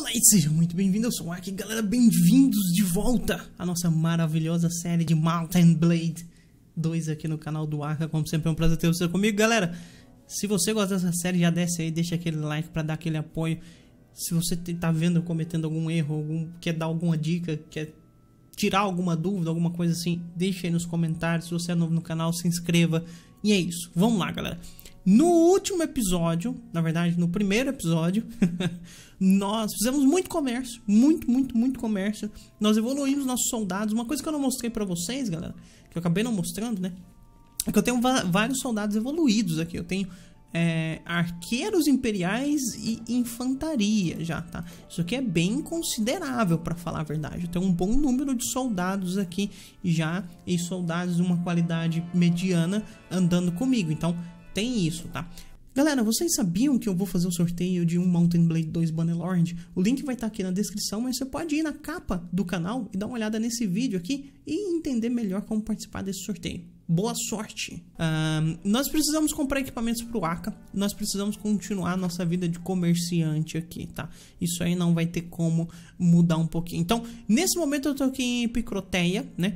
Fala aí, sejam muito bem-vindos, eu sou o Aki, galera, bem-vindos de volta à nossa maravilhosa série de Mountain Blade 2 aqui no canal do Arca, como sempre é um prazer ter você comigo, galera. Se você gosta dessa série, já desce aí, deixa aquele like pra dar aquele apoio. Se você tá vendo cometendo algum erro, algum, quer dar alguma dica, quer tirar alguma dúvida, alguma coisa assim, deixa aí nos comentários. Se você é novo no canal, se inscreva. E é isso, vamos lá, galera. No último episódio, na verdade, no primeiro episódio, nós fizemos muito comércio, muito, muito, muito comércio. Nós evoluímos nossos soldados. Uma coisa que eu não mostrei para vocês, galera, que eu acabei não mostrando, né? É que eu tenho vários soldados evoluídos aqui. Eu tenho é, arqueiros imperiais e infantaria já, tá? Isso aqui é bem considerável, para falar a verdade. Eu tenho um bom número de soldados aqui já, e soldados de uma qualidade mediana andando comigo. Então, tem isso, tá? Galera, vocês sabiam que eu vou fazer o um sorteio de um Mountain Blade 2 Lord? O link vai estar tá aqui na descrição, mas você pode ir na capa do canal e dar uma olhada nesse vídeo aqui e entender melhor como participar desse sorteio. Boa sorte! nós precisamos comprar equipamentos para o ACA, nós precisamos continuar nossa vida de comerciante aqui, tá? Isso aí não vai ter como mudar um pouquinho. Então, nesse momento eu estou aqui em Epicroteia, né?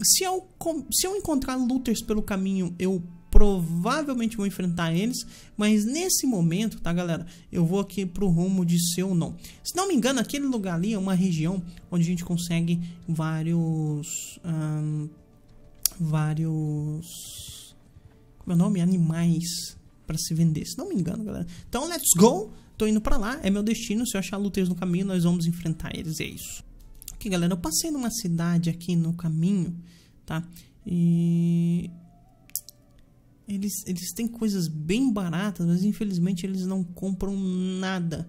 se, eu, se eu encontrar looters pelo caminho, eu provavelmente vou enfrentar eles, mas nesse momento, tá galera, eu vou aqui pro rumo de seu não. Se não me engano, aquele lugar ali é uma região onde a gente consegue vários... vários... Como é o nome? Animais para se vender, se não me engano, galera. Então, let's go! Tô indo pra lá, é meu destino. Se eu achar lutas no caminho, nós vamos enfrentar eles, é isso. Ok, galera, eu passei numa cidade aqui no caminho, tá? E eles, eles têm coisas bem baratas, mas infelizmente eles não compram nada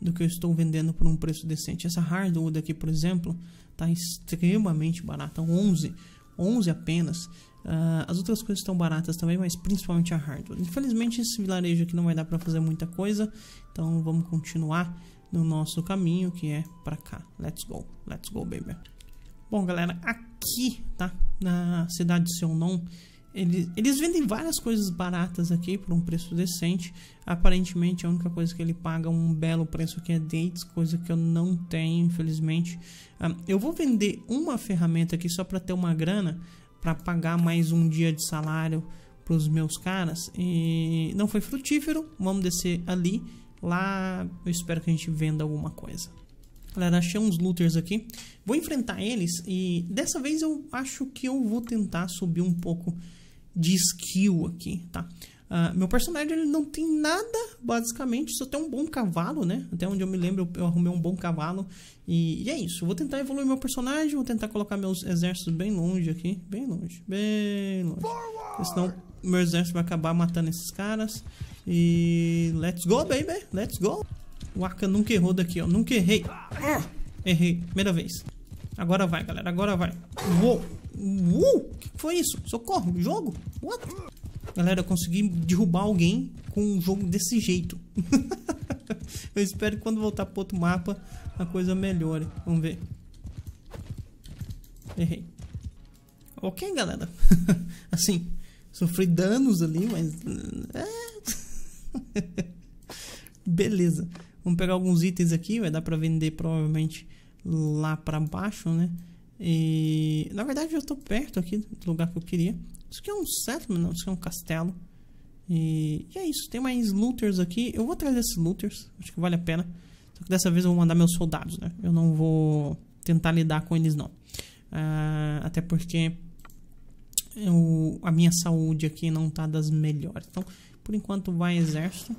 do que eu estou vendendo por um preço decente. Essa hardwood aqui, por exemplo, está extremamente barata, 11, 11 apenas. Uh, as outras coisas estão baratas também, mas principalmente a hardwood. Infelizmente esse vilarejo aqui não vai dar para fazer muita coisa, então vamos continuar no nosso caminho que é para cá. Let's go, let's go, baby. Bom, galera, aqui, tá? Na cidade de Seonon, eles, eles vendem várias coisas baratas aqui por um preço decente. Aparentemente a única coisa que ele paga é um belo preço que é dates, coisa que eu não tenho, infelizmente. Um, ah, eu vou vender uma ferramenta aqui só para ter uma grana para pagar mais um dia de salário para os meus caras e não foi frutífero. Vamos descer ali. Lá eu espero que a gente venda alguma coisa. Galera, achei uns looters aqui. Vou enfrentar eles e dessa vez eu acho que eu vou tentar subir um pouco de skill aqui, tá? Uh, meu personagem ele não tem nada, basicamente, só tem um bom cavalo, né? Até onde eu me lembro, eu, eu arrumei um bom cavalo. E, e é isso. vou tentar evoluir meu personagem, vou tentar colocar meus exércitos bem longe aqui. Bem longe, bem longe. Porque senão meu exército vai acabar matando esses caras. E let's go, baby, let's go. O Arca nunca errou daqui, ó. Nunca errei. Errei, primeira vez. Agora vai, galera, agora vai. Vou. Uh, que foi isso? Socorro, jogo? What? Galera, eu consegui derrubar alguém com um jogo desse jeito. eu espero que quando voltar pro outro mapa, a coisa melhore. Vamos ver. Errei. Ok, galera. assim, sofri danos ali, mas... É. Beleza. Vamos pegar alguns itens aqui, vai dar pra vender provavelmente lá pra baixo, né? E na verdade eu estou perto aqui do lugar que eu queria. Isso aqui é um settlement, não, isso aqui é um castelo. E, e é isso, tem mais looters aqui. Eu vou trazer esses looters, acho que vale a pena. Só que dessa vez eu vou mandar meus soldados, né? Eu não vou tentar lidar com eles, não. Uh, até porque eu, a minha saúde aqui não tá das melhores. Então, por enquanto vai exército.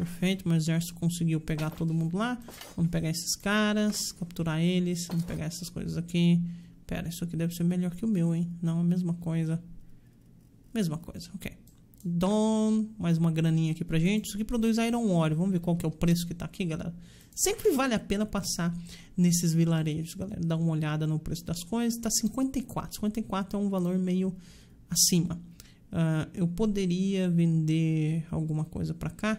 Perfeito, meu exército conseguiu pegar todo mundo lá. Vamos pegar esses caras, capturar eles. Vamos pegar essas coisas aqui. Pera, isso aqui deve ser melhor que o meu, hein? Não, a mesma coisa. Mesma coisa, ok. Don, mais uma graninha aqui pra gente. Isso aqui produz iron ore. Vamos ver qual que é o preço que tá aqui, galera. Sempre vale a pena passar nesses vilarejos, galera. Dar uma olhada no preço das coisas. Tá 54. 54 é um valor meio acima. Uh, eu poderia vender alguma coisa pra cá.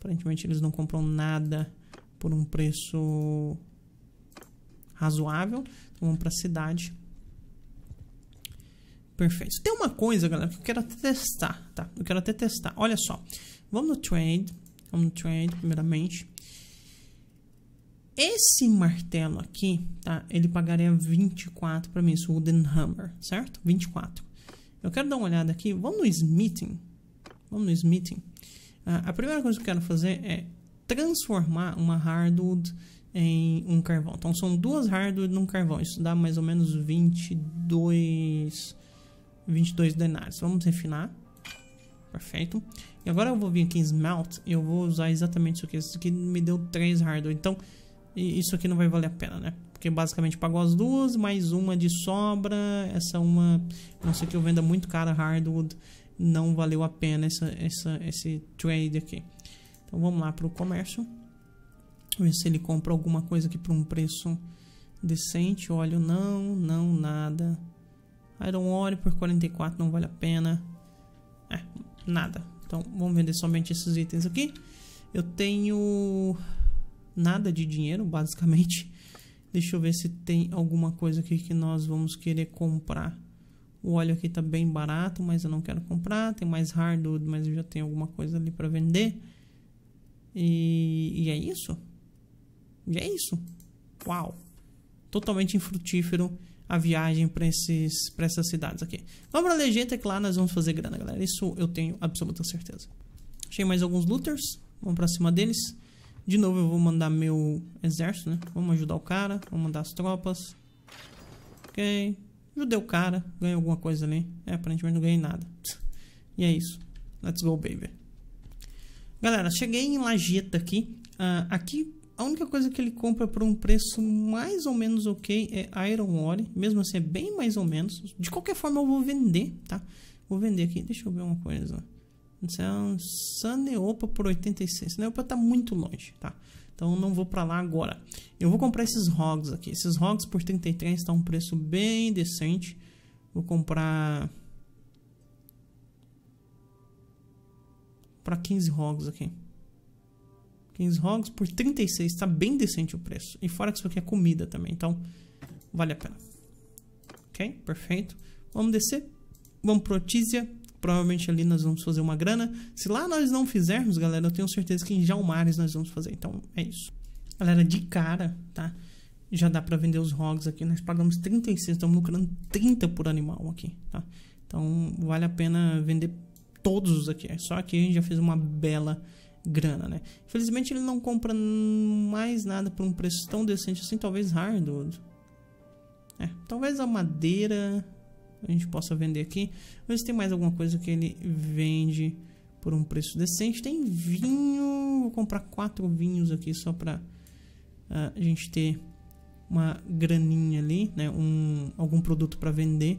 Aparentemente eles não compram nada por um preço razoável. Então vamos para a cidade. Perfeito. Tem uma coisa, galera, que eu quero até testar, tá? Eu quero até testar. Olha só. Vamos no trade. Vamos no trade, primeiramente. Esse martelo aqui, tá? Ele pagaria 24 para mim, esse Wooden Hammer, certo? 24. Eu quero dar uma olhada aqui. Vamos no Smithing. Vamos no Smithing. A primeira coisa que eu quero fazer é transformar uma hardwood em um carvão. Então são duas hardwood num carvão. Isso dá mais ou menos 22 22 denários. Vamos refinar. Perfeito. E agora eu vou vir aqui em smelt, eu vou usar exatamente isso aqui. Isso aqui me deu 3 hardwood. Então isso aqui não vai valer a pena, né? Porque basicamente pagou as duas, mais uma de sobra. Essa uma, não sei que eu venda é muito cara hardwood não valeu a pena essa, essa, esse trade aqui. Então vamos lá para o comércio. Ver se ele compra alguma coisa aqui por um preço decente. Óleo não, não, nada. Iron ore por 44 não vale a pena. É, nada. Então vamos vender somente esses itens aqui. Eu tenho nada de dinheiro, basicamente. Deixa eu ver se tem alguma coisa aqui que nós vamos querer comprar. O óleo aqui está bem barato, mas eu não quero comprar. Tem mais hardwood, mas eu já tenho alguma coisa ali para vender. E, e, é isso. E é isso. Uau! Totalmente infrutífero a viagem para essas cidades aqui. a legenda, é claro, nós vamos fazer grana, galera. Isso eu tenho absoluta certeza. Achei mais alguns looters. Vamos para cima deles. De novo eu vou mandar meu exército, né? Vamos ajudar o cara. Vamos mandar as tropas. Ok. Judeu cara, ganhou alguma coisa ali. É, aparentemente não ganhei nada. E é isso. Let's go, baby. Galera, cheguei em Lajeta aqui. Uh, aqui, a única coisa que ele compra por um preço mais ou menos ok é Iron Ore. Mesmo assim, é bem mais ou menos. De qualquer forma, eu vou vender, tá? Vou vender aqui. Deixa eu ver uma coisa. um Saneopa por 86. Saneopa tá muito longe, tá? Então não vou para lá agora. Eu vou comprar esses ROGs aqui. Esses ROGs por 33 está um preço bem decente. Vou comprar... Para 15 ROGs aqui. 15 ROGs por 36. Está bem decente o preço. E fora que isso aqui é comida também. Então vale a pena. Ok? Perfeito. Vamos descer. Vamos pro Tizia. Provavelmente ali nós vamos fazer uma grana. Se lá nós não fizermos, galera, eu tenho certeza que em Jalmares nós vamos fazer. Então, é isso. Galera, de cara, tá? Já dá pra vender os rogs aqui. Nós pagamos 36, estamos lucrando 30 por animal aqui, tá? Então, vale a pena vender todos aqui. É só que a gente já fez uma bela grana, né? Infelizmente ele não compra mais nada por um preço tão decente assim, talvez hardwood. É, talvez a madeira, a gente possa vender aqui. Ver se tem mais alguma coisa que ele vende por um preço decente. Tem vinho, vou comprar quatro vinhos aqui só para ah, a gente ter uma graninha ali, né? Um, algum produto para vender.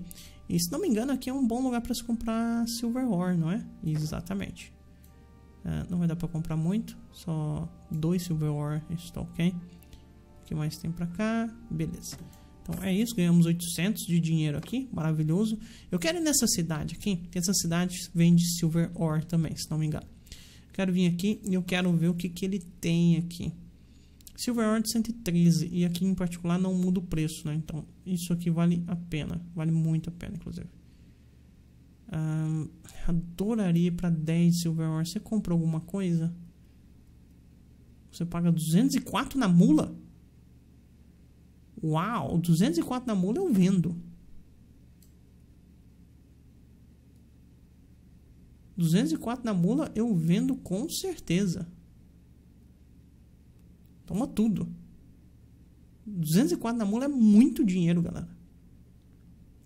E se não me engano, aqui é um bom lugar para se comprar silver ore, não é? Exatamente. Uh, não vai dar para comprar muito, só dois silver ore, está ok. O que mais tem para cá? Beleza. Então é isso, ganhamos 800 de dinheiro aqui, maravilhoso. Eu quero ir nessa cidade aqui, que essa cidade vende silver ore também, se não me engano. quero vir aqui e eu quero ver o que, que ele tem aqui. Silver ore de 113, e aqui em particular não muda o preço, né? Então isso aqui vale a pena, vale muito a pena, inclusive. Ah, adoraria para 10 silver ore. Você compra alguma coisa? Você paga 204 na mula? Uau, 204 na mula eu vendo. 204 na mula eu vendo com certeza. Toma tudo. 204 na mula é muito dinheiro, galera.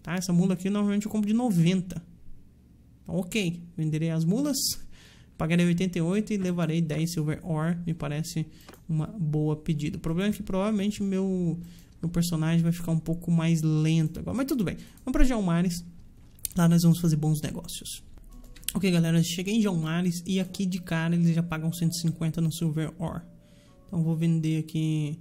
Tá? Essa mula aqui normalmente eu compro de 90. Então, ok, venderei as mulas, pagarei 88 e levarei 10 silver ore. Me parece uma boa pedida. O problema é que provavelmente meu meu personagem vai ficar um pouco mais lento agora. Mas tudo bem. Vamos para Jalmares. Lá nós vamos fazer bons negócios. Ok, galera, cheguei em Jalmares e aqui de cara eles já pagam 150 no Silver Ore. Então vou vender aqui.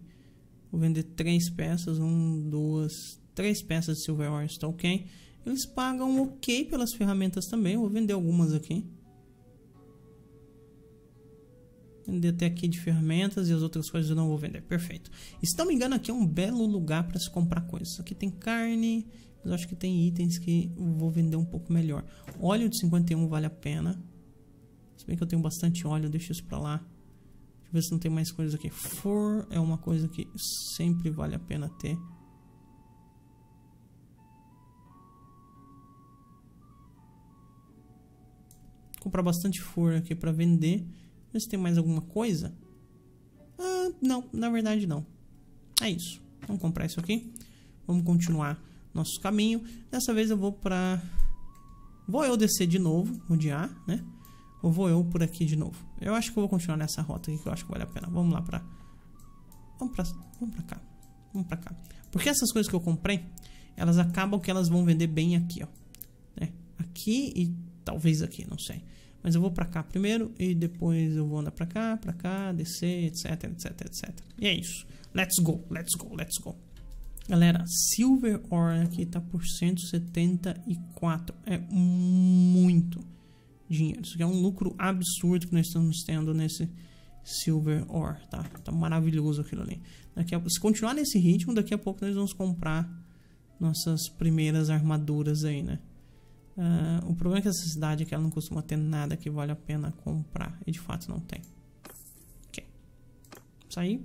Vou vender três peças. Um, duas, três peças de Silver Ore, está ok? Eles pagam ok pelas ferramentas também. vou vender algumas aqui. Vender até aqui de ferramentas e as outras coisas eu não vou vender. Perfeito. E, se não me engano, aqui é um belo lugar para se comprar coisas. Aqui tem carne, mas eu acho que tem itens que eu vou vender um pouco melhor. Óleo de 51 vale a pena. Se bem que eu tenho bastante óleo, deixa isso para lá. Deixa eu ver se não tem mais coisas aqui. For é uma coisa que sempre vale a pena ter. comprar bastante for aqui para vender. Você se tem mais alguma coisa. Ah, não, na verdade não. É isso. Vamos comprar isso aqui. Vamos continuar nosso caminho. Dessa vez eu vou pra... Vou eu descer de novo, há, né? Ou vou eu por aqui de novo? Eu acho que eu vou continuar nessa rota aqui, que eu acho que vale a pena. Vamos lá pra... Vamos pra, vamos pra cá. Vamos pra cá. Porque essas coisas que eu comprei, elas acabam que elas vão vender bem aqui, ó. Né? Aqui e talvez aqui, não sei. Mas eu vou para cá primeiro e depois eu vou andar para cá, para cá, descer, etc, etc, etc. E é isso. Let's go, let's go, let's go. Galera, Silver Ore aqui tá por 174. É muito dinheiro. Isso aqui é um lucro absurdo que nós estamos tendo nesse Silver Ore, tá? Tá maravilhoso aquilo ali. Daqui a, se continuar nesse ritmo, daqui a pouco nós vamos comprar nossas primeiras armaduras aí, né? Uh, o problema é que essa cidade é que ela não costuma ter nada que vale a pena comprar. E de fato não tem. Ok. Saí.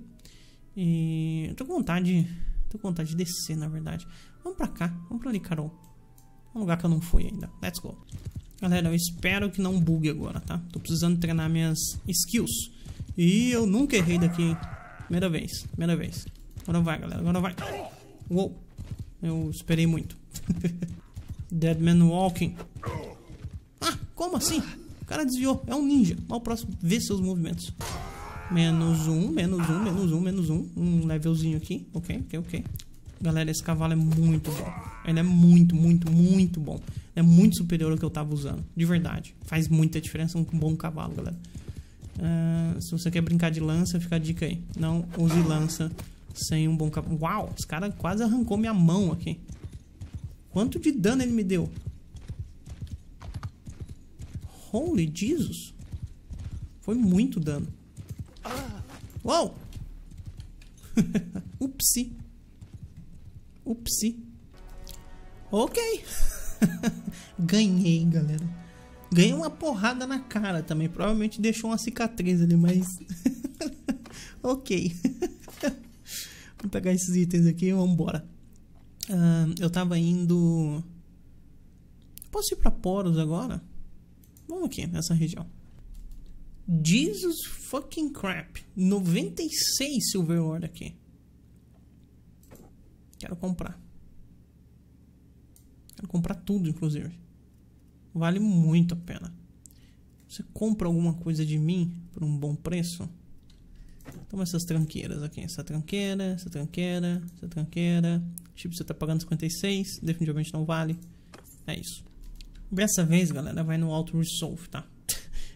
E eu tô com vontade. Tô com vontade de descer, na verdade. Vamos pra cá. Vamos pra ali, Carol. É um lugar que eu não fui ainda. Let's go. Galera, eu espero que não bugue agora, tá? Tô precisando treinar minhas skills. E eu nunca errei daqui, hein? Primeira vez, primeira vez. Agora vai, galera, agora vai. Uou, eu esperei muito. Dead Man Walking. Ah, como assim? O cara desviou. É um ninja. Mal o próximo. Vê seus movimentos. Menos um, menos um, menos um, menos um. Um levelzinho aqui. Ok, ok, ok. Galera, esse cavalo é muito bom. Ele é muito, muito, muito bom. É muito superior ao que eu tava usando. De verdade. Faz muita diferença um bom cavalo, galera. Uh, se você quer brincar de lança, fica a dica aí. Não use lança sem um bom cavalo. Uau, esse cara quase arrancou minha mão aqui. Quanto de dano ele me deu? Holy Jesus. Foi muito dano. Uau! Upsi. Upsi. Ok. Ganhei, galera. Ganhei uma porrada na cara também. Provavelmente deixou uma cicatriz ali, mas... ok. Vou pegar esses itens aqui e vambora. Uh, eu tava indo. Posso ir pra Poros agora? Vamos aqui, nessa região. Jesus fucking crap. 96 Silver Ore aqui. Quero comprar. Quero comprar tudo, inclusive. Vale muito a pena. Você compra alguma coisa de mim por um bom preço? Toma essas tranqueiras aqui, essa tranqueira, essa tranqueira, essa tranqueira. Tipo, você tá pagando 56, definitivamente não vale. É isso. Dessa vez, galera, vai no Auto Resolve, tá?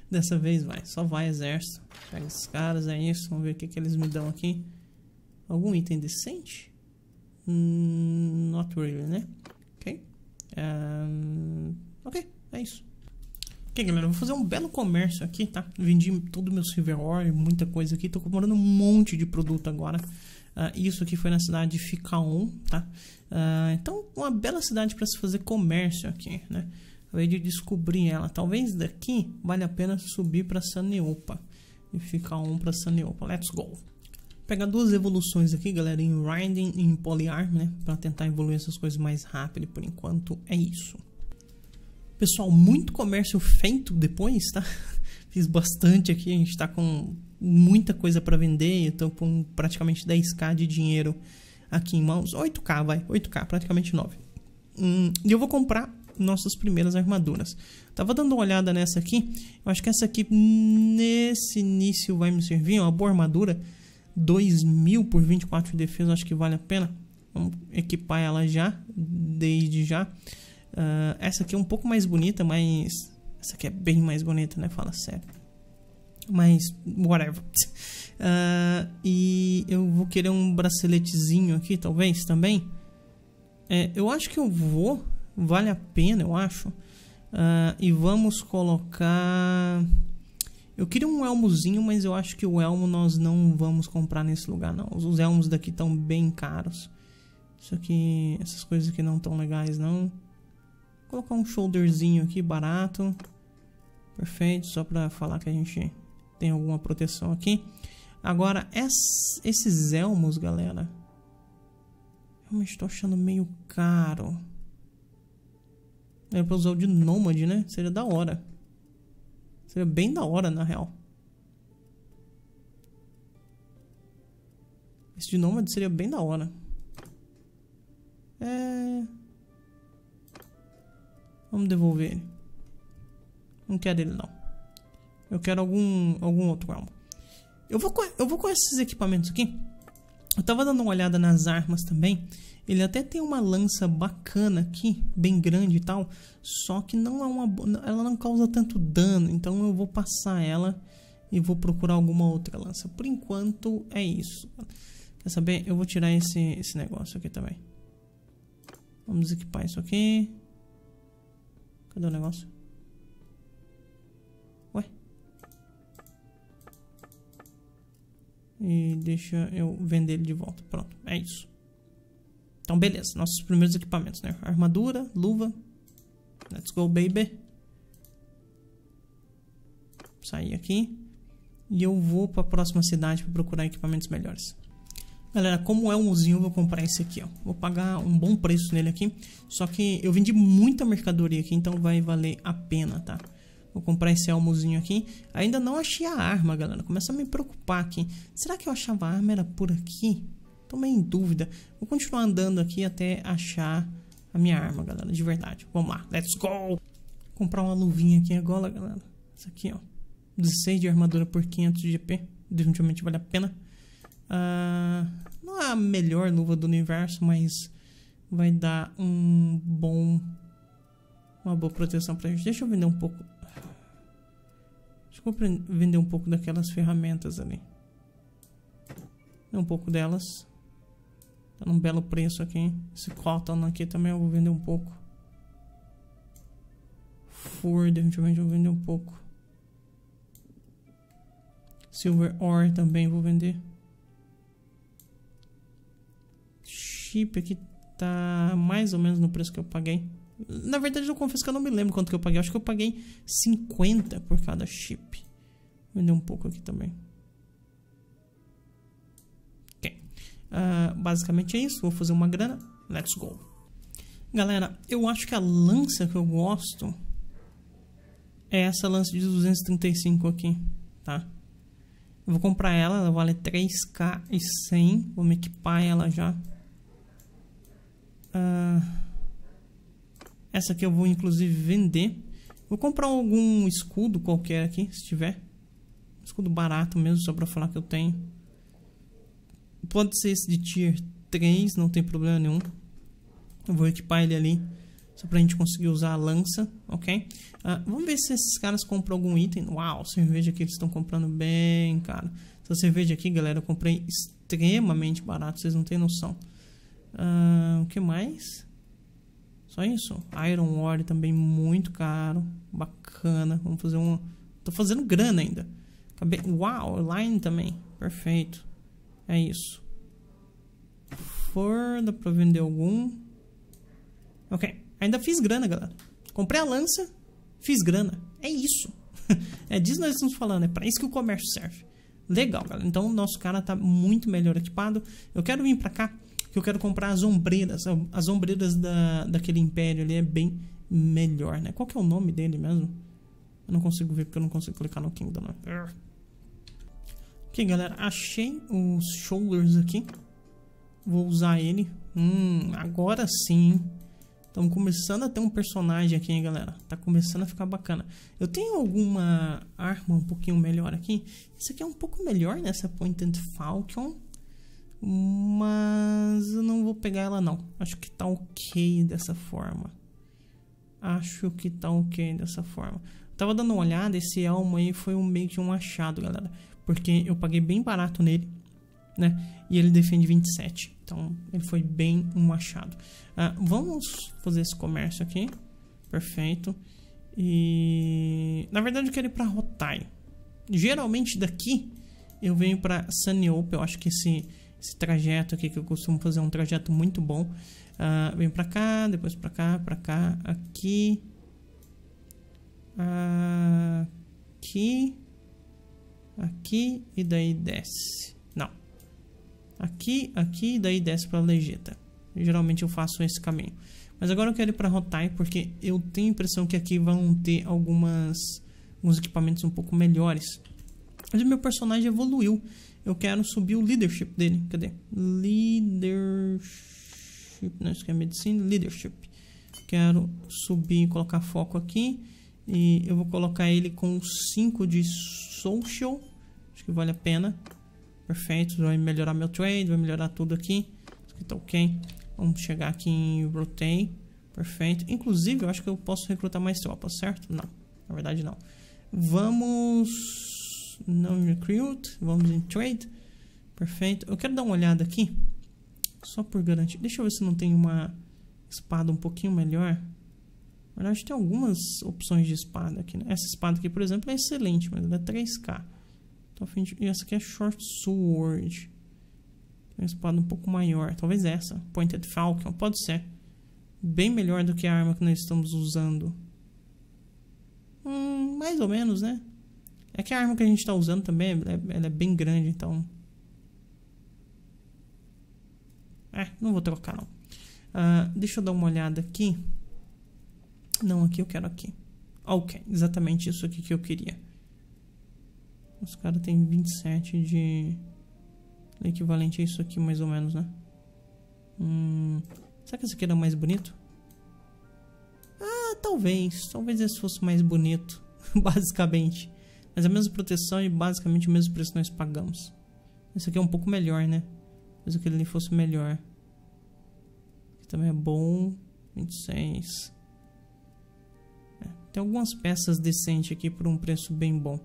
Dessa vez vai, só vai exército. Pega esses caras, é isso. Vamos ver o que, que eles me dão aqui. Algum item decente? Hmm, not really, né? Ok. Um, ok, é isso. Ok, galera, vou fazer um belo comércio aqui, tá? Vendi todo o meu silverware, muita coisa aqui. Tô comprando um monte de produto agora. Uh, isso aqui foi na cidade de Ficaon, tá? Uh, então, uma bela cidade para se fazer comércio aqui, né? Acabei de descobrir ela. Talvez daqui vale a pena subir para Saneopa. E Ficaon para Saneopa. Let's go! Vou pegar duas evoluções aqui, galera, em Riding e em Polyarm, né? Para tentar evoluir essas coisas mais rápido. Por enquanto, é isso. Pessoal, muito comércio feito depois, tá? Fiz bastante aqui, a gente está com muita coisa para vender, eu tô com praticamente 10k de dinheiro aqui em mãos, 8k vai, 8k, praticamente 9. Hum, e eu vou comprar nossas primeiras armaduras. Tava dando uma olhada nessa aqui, eu acho que essa aqui nesse início vai me servir, uma boa armadura, 2000 por 24 de defesa, acho que vale a pena. Vamos equipar ela já, desde já. Uh, essa aqui é um pouco mais bonita, mas. Essa aqui é bem mais bonita, né? Fala sério. Mas, whatever. Uh, e eu vou querer um braceletezinho aqui, talvez, também. É, eu acho que eu vou. Vale a pena, eu acho. Uh, e vamos colocar... Eu queria um elmozinho, mas eu acho que o elmo nós não vamos comprar nesse lugar, não. Os elmos daqui estão bem caros. Isso aqui... Essas coisas aqui não estão legais, não colocar um shoulderzinho aqui barato. Perfeito, só para falar que a gente tem alguma proteção aqui. Agora, esses elmos, galera. Realmente estou achando meio caro. Era pra usar o de Nômade, né? Seria da hora. Seria bem da hora, na real. Esse de Nômade seria bem da hora. É... Vamos devolver ele. Não quero ele não. Eu quero algum, algum outro alvo. Eu vou, com, eu vou com esses equipamentos aqui. Eu tava dando uma olhada nas armas também. Ele até tem uma lança bacana aqui, bem grande e tal. Só que não é uma ela não causa tanto dano, então eu vou passar ela e vou procurar alguma outra lança. Por enquanto é isso. Quer saber? Eu vou tirar esse, esse negócio aqui também. Vamos equipar isso aqui. Cadê o negócio? Ué? E deixa eu vender ele de volta. Pronto, é isso. Então, beleza. Nossos primeiros equipamentos, né? Armadura, luva. Let's go, baby. Sair aqui. E eu vou para a próxima cidade para procurar equipamentos melhores. Galera, como é um usinho, eu vou comprar esse aqui, ó. Vou pagar um bom preço nele aqui. Só que eu vendi muita mercadoria aqui, então vai valer a pena, tá? Vou comprar esse almozinho aqui. Ainda não achei a arma, galera. Começa a me preocupar aqui. Será que eu achava a arma? Era por aqui? Tô meio em dúvida. Vou continuar andando aqui até achar a minha arma, galera. De verdade. Vamos lá. Let's go! Vou comprar uma luvinha aqui agora, galera. Isso aqui, ó. 16 de armadura por 500 de GP. Definitivamente vale a pena. Uh, não é a melhor luva do universo, mas vai dar um bom uma boa proteção pra gente. Deixa eu vender um pouco. Deixa eu vender um pouco daquelas ferramentas ali. É um pouco delas. Tá num belo preço aqui. Esse cotton aqui também eu vou vender um pouco. Ford, definitivamente eu vou vender um pouco. Silver Ore também vou vender. chip aqui tá mais ou menos no preço que eu paguei. Na verdade, eu confesso que eu não me lembro quanto que eu paguei. Eu acho que eu paguei 50 por cada chip. Vendeu um pouco aqui também. Ok. Uh, basicamente é isso. Vou fazer uma grana. Let's go. Galera, eu acho que a lança que eu gosto é essa lança de 235 aqui, tá? Eu vou comprar ela, ela vale 3k e 100. Vou me equipar ela já. Ah, essa aqui eu vou inclusive vender. Vou comprar algum escudo qualquer aqui, se tiver. Escudo barato mesmo, só pra falar que eu tenho. Pode ser esse de tier 3, não tem problema nenhum. Eu vou equipar ele ali, só pra gente conseguir usar a lança, ok? Ah, vamos ver se esses caras compram algum item. Uau, cerveja aqui eles estão comprando bem, cara. Essa cerveja aqui, galera, eu comprei extremamente barato, vocês não têm noção. Uh, o que mais? Só isso. Iron Ore também muito caro. Bacana. Vamos fazer um... Tô fazendo grana ainda. Acabei... Uau, Line também. Perfeito. É isso. For, dá pra vender algum. Ok. Ainda fiz grana, galera. Comprei a lança, fiz grana. É isso. é disso nós estamos falando. É pra isso que o comércio serve. Legal, galera. Então, o nosso cara tá muito melhor equipado. Eu quero vir pra cá que eu quero comprar as ombreiras. As ombreiras da, daquele império ali é bem melhor, né? Qual que é o nome dele mesmo? Eu não consigo ver porque eu não consigo clicar no Kingdom, né? Ok, galera, achei os shoulders aqui. Vou usar ele. Hum, agora sim. Estamos começando a ter um personagem aqui, hein, galera. Tá começando a ficar bacana. Eu tenho alguma arma um pouquinho melhor aqui. Esse aqui é um pouco melhor, né? Essa Pointed Falcon. Mas eu não vou pegar ela não. Acho que tá ok dessa forma. Acho que tá ok dessa forma. tava dando uma olhada, esse alma aí foi um meio que um achado, galera. Porque eu paguei bem barato nele, né? E ele defende 27. Então ele foi bem um achado. Ah, vamos fazer esse comércio aqui. Perfeito. E... Na verdade eu quero ir pra Rotai. Geralmente daqui eu venho pra Sunny Open. Eu acho que esse esse trajeto aqui que eu costumo fazer, um trajeto muito bom. Uh, vem para cá, depois para cá, para cá, aqui. Aqui. Aqui e daí desce. Não. Aqui, aqui e daí desce para legeta. Geralmente eu faço esse caminho. Mas agora eu quero ir para Rotai porque eu tenho a impressão que aqui vão ter algumas... Alguns equipamentos um pouco melhores. Mas o meu personagem evoluiu. Eu quero subir o leadership dele. Cadê? Leadership. Não, isso aqui é medicina. Leadership. Quero subir e colocar foco aqui. E eu vou colocar ele com 5 de social. Acho que vale a pena. Perfeito. Vai melhorar meu trade. Vai melhorar tudo aqui. Acho que tá ok. Vamos chegar aqui em rotate. Perfeito. Inclusive, eu acho que eu posso recrutar mais tropas, certo? Não. Na verdade, não. Vamos não recruit, vamos em trade. Perfeito. Eu quero dar uma olhada aqui, só por garantir. Deixa eu ver se não tem uma espada um pouquinho melhor. Na verdade, tem algumas opções de espada aqui. Né? Essa espada aqui, por exemplo, é excelente, mas ela é 3K. Então, e essa aqui é Short Sword. Uma espada um pouco maior. Talvez essa, Pointed Falcon. Pode ser. Bem melhor do que a arma que nós estamos usando. Hum, mais ou menos, né? É que a arma que a gente está usando também, é, é, ela é bem grande, então... É, não vou trocar não. Uh, deixa eu dar uma olhada aqui. Não, aqui eu quero aqui. Ah, ok, exatamente isso aqui que eu queria. Os caras têm 27 de... Equivalente a isso aqui, mais ou menos, né? Hum... Será que esse aqui era mais bonito? Ah, talvez. Talvez esse fosse mais bonito, basicamente. Mas a mesma proteção e basicamente o mesmo preço que nós pagamos. Esse aqui é um pouco melhor, né? Mas aquele ali fosse melhor. Aqui também é bom. 26. É, tem algumas peças decentes aqui por um preço bem bom.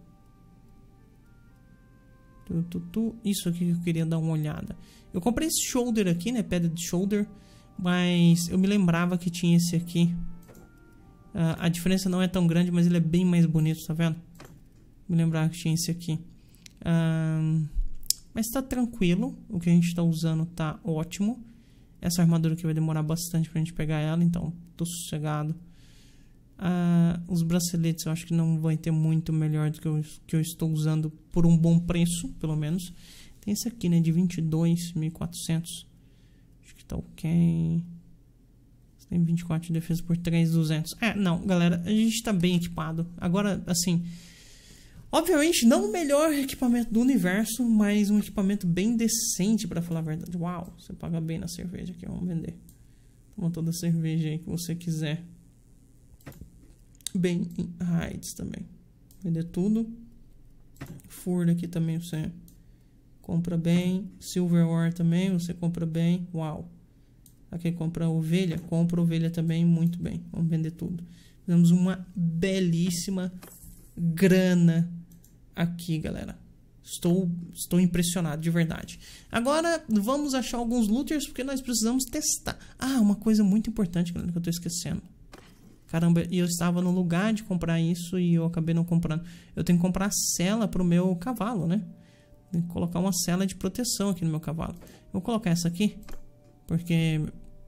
Isso aqui que eu queria dar uma olhada. Eu comprei esse shoulder aqui, né? Pedra de shoulder. Mas eu me lembrava que tinha esse aqui. Uh, a diferença não é tão grande, mas ele é bem mais bonito, tá vendo? me lembrar tinha esse aqui. Um, mas tá tranquilo, o que a gente tá usando tá ótimo. Essa armadura aqui vai demorar bastante pra gente pegar ela, então tô sossegado. Uh, os braceletes eu acho que não vai ter muito melhor do que eu, que eu estou usando por um bom preço, pelo menos. Tem esse aqui, né, de 22.400. Acho que tá ok. tem 24 de defesa por 3.200. É, não, galera, a gente tá bem equipado. Agora, assim, Obviamente, não o melhor equipamento do universo, mas um equipamento bem decente, para falar a verdade. Uau, você paga bem na cerveja aqui, vamos vender. Toma toda a cerveja aí que você quiser. Bem em Heights também. Vender tudo. Ford aqui também você compra bem. Silverware também você compra bem. Uau. Aqui compra ovelha, compra ovelha também muito bem. Vamos vender tudo. Fizemos uma belíssima grana aqui, galera. Estou, estou impressionado de verdade. Agora vamos achar alguns looters porque nós precisamos testar. Ah, uma coisa muito importante, galera, que eu estou esquecendo. Caramba, eu estava no lugar de comprar isso e eu acabei não comprando. Eu tenho que comprar cela para o meu cavalo, né? Tem que colocar uma cela de proteção aqui no meu cavalo. Vou colocar essa aqui, porque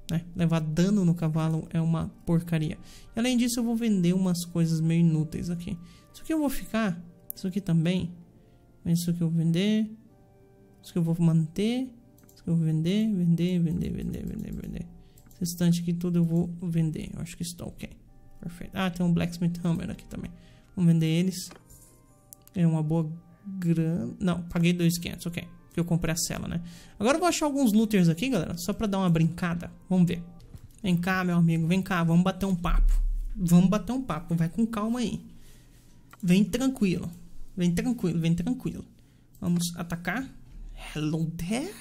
né, levar dano no cavalo é uma porcaria. E, além disso, eu vou vender umas coisas meio inúteis aqui. Isso aqui eu vou ficar isso aqui também. Isso que eu vou vender. Isso que eu vou manter. Isso que eu vou vender, vender, vender, vender, vender, vender. Esse restante aqui tudo eu vou vender. Eu acho que está ok. Perfeito. Ah, tem um Blacksmith Hammer aqui também. Vamos vender eles. É uma boa grana. Não, paguei 2.500, ok. Que eu comprei a cela, né? Agora eu vou achar alguns looters aqui, galera. Só pra dar uma brincada. Vamos ver. Vem cá, meu amigo. Vem cá, vamos bater um papo. Vamos bater um papo. Vai com calma aí. Vem tranquilo. Vem tranquilo, vem tranquilo. Vamos atacar. Hello there.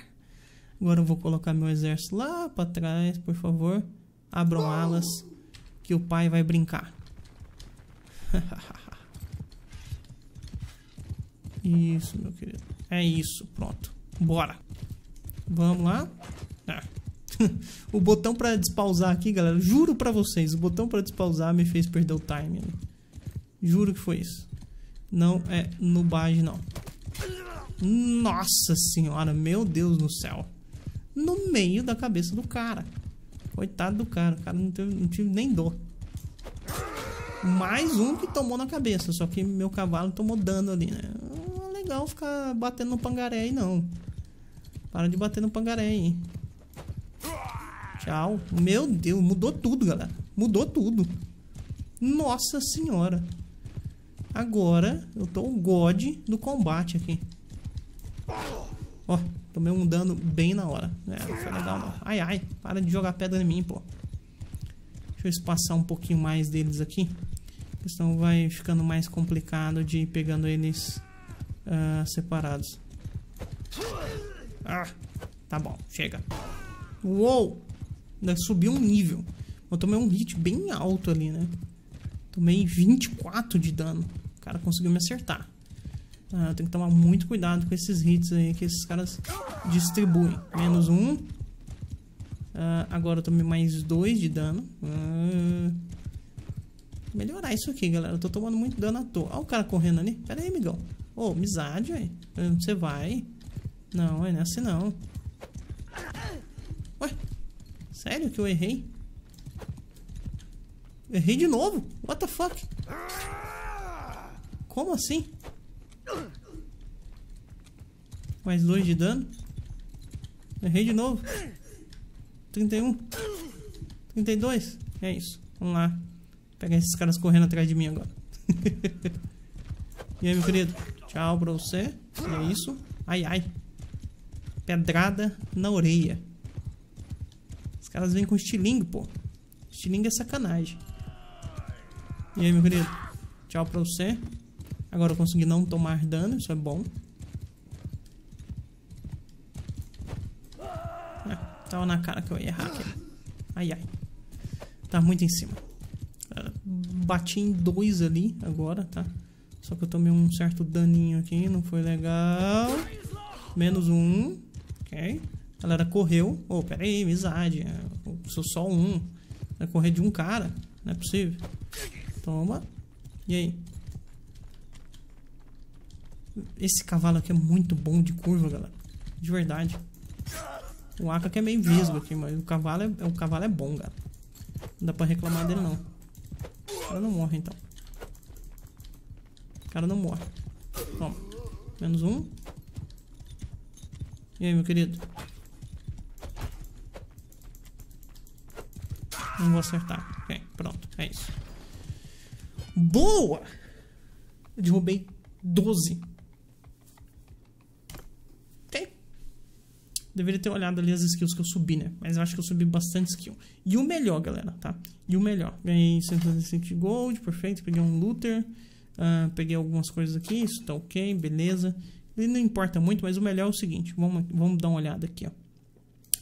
Agora eu vou colocar meu exército lá pra trás, por favor. Abram alas, que o pai vai brincar. isso, meu querido. É isso, pronto. Bora. Vamos lá. Tá. o botão pra despausar aqui, galera, juro pra vocês, o botão pra despausar me fez perder o timing né? Juro que foi isso não é nubagem, não. Nossa senhora, meu Deus do céu. No meio da cabeça do cara. Coitado do cara, o cara não teve, não tive nem dor. Mais um que tomou na cabeça, só que meu cavalo tomou dano ali, né? Não é legal ficar batendo no pangaré aí, não. Para de bater no pangaré aí. Tchau. Meu Deus, mudou tudo, galera. Mudou tudo. Nossa senhora. Agora eu tô o god do combate aqui. Ó, tomei um dano bem na hora. É, não foi legal não. Ai, ai, para de jogar pedra em mim, pô. Deixa eu espaçar um pouquinho mais deles aqui. Porque senão vai ficando mais complicado de ir pegando eles uh, separados. Ah, tá bom, chega. Uou! Ainda subiu um nível. Eu tomei um hit bem alto ali, né? Tomei 24 de dano cara conseguiu me acertar. Ah, eu tenho que tomar muito cuidado com esses hits aí que esses caras distribuem. Menos um. Ah, agora eu tomei mais dois de dano. Ah, melhorar isso aqui, galera. Eu tô tomando muito dano à toa. Olha o cara correndo ali. Pera aí, amigão. Ô, oh, amizade, aí Você vai. Não, é nessa assim, não. Ué? Sério que eu errei? Errei de novo? What the fuck? Como assim? Mais dois de dano. Errei de novo. 31. 32. É isso. Vamos lá. Pegar esses caras correndo atrás de mim agora. e aí, meu querido? Tchau pra você. É isso. Ai, ai. Pedrada na orelha. Os caras vêm com estilingue, pô. Estilingue é sacanagem. E aí, meu querido? Tchau pra você. Agora eu consegui não tomar dano, isso é bom. Ah, tava na cara que eu ia errar aqui. Ai, ai. Tá muito em cima. Ah, bati em dois ali agora, tá? Só que eu tomei um certo daninho aqui, não foi legal. Menos um. Ok. A galera correu. Ô, oh, pera aí, amizade. É, eu sou só um. Vai correr de um cara. Não é possível. Toma. E aí? Esse cavalo aqui é muito bom de curva, galera. De verdade. O Aka que é meio vesgo aqui, mas o cavalo é, o cavalo é bom, galera. Não dá pra reclamar dele, não. O cara não morre, então. O cara não morre. Toma. Menos um. E aí, meu querido? Não vou acertar. Ok, pronto. É isso. Boa! Eu derrubei 12. Deveria ter olhado ali as skills que eu subi, né? Mas eu acho que eu subi bastante skill. E o melhor, galera, tá? E o melhor. Ganhei 165 gold, perfeito. Peguei um looter. Uh, peguei algumas coisas aqui. Isso tá ok, beleza. E não importa muito, mas o melhor é o seguinte. Vamos, vamos dar uma olhada aqui, ó.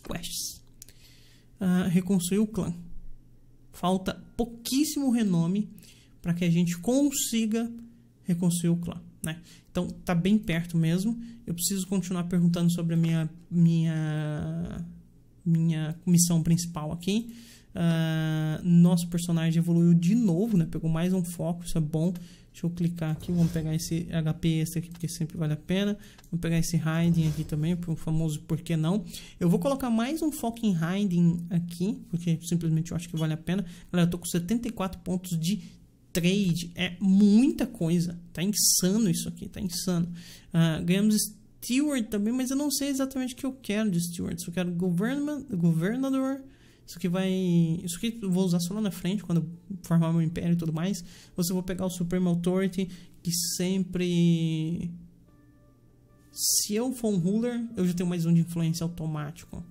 Quests. Uh, reconstruir o clã. Falta pouquíssimo renome para que a gente consiga reconstruir o clã. Né? Então tá bem perto mesmo. Eu preciso continuar perguntando sobre a minha minha minha missão principal aqui. Uh, nosso personagem evoluiu de novo, né? Pegou mais um foco, isso é bom. Deixa eu clicar aqui, vamos pegar esse HP esse aqui, porque sempre vale a pena. Vamos pegar esse Hiding aqui também, o famoso por que não. Eu vou colocar mais um foco em Hiding aqui, porque simplesmente eu acho que vale a pena. Galera, eu tô com 74 pontos de trade é muita coisa. Tá insano isso aqui, tá insano. Uh, ganhamos steward também, mas eu não sei exatamente o que eu quero de steward. Se eu quero governador, isso aqui vai. Isso aqui eu vou usar só lá na frente, quando formar meu império e tudo mais. Você vou pegar o Supreme Authority, que sempre. Se eu for um ruler, eu já tenho mais um de influência automático.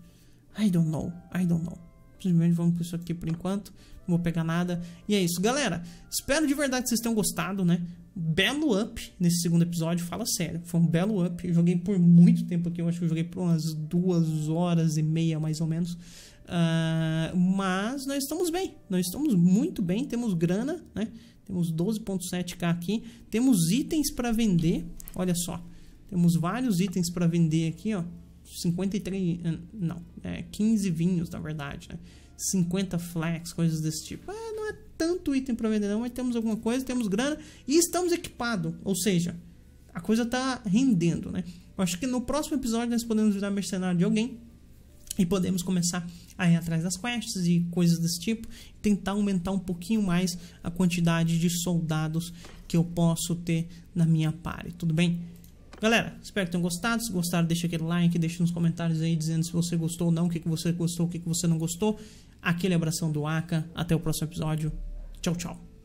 I don't know, I don't know. Simplesmente vamos com isso aqui por enquanto vou pegar nada. E é isso, galera. Espero de verdade que vocês tenham gostado, né? Belo up nesse segundo episódio, fala sério. Foi um belo up. Eu joguei por muito tempo aqui, eu acho que eu joguei por umas duas horas e meia, mais ou menos. Uh, mas nós estamos bem, nós estamos muito bem, temos grana, né? Temos 12.7k aqui, temos itens para vender, olha só. Temos vários itens para vender aqui, ó. 53, eh, não, é 15 vinhos, na verdade, né? 50 flex, coisas desse tipo. É, não é tanto item para vender não, mas temos alguma coisa, temos grana e estamos equipados, ou seja, a coisa está rendendo, né? Eu acho que no próximo episódio nós podemos virar mercenário de alguém e podemos começar a ir atrás das quests e coisas desse tipo, tentar aumentar um pouquinho mais a quantidade de soldados que eu posso ter na minha party, tudo bem? Galera, espero que tenham gostado. Se gostaram, deixa aquele like, deixa nos comentários aí dizendo se você gostou ou não, o que, que você gostou, o que, que você não gostou. Aquele abração do Aka. Até o próximo episódio. Tchau, tchau.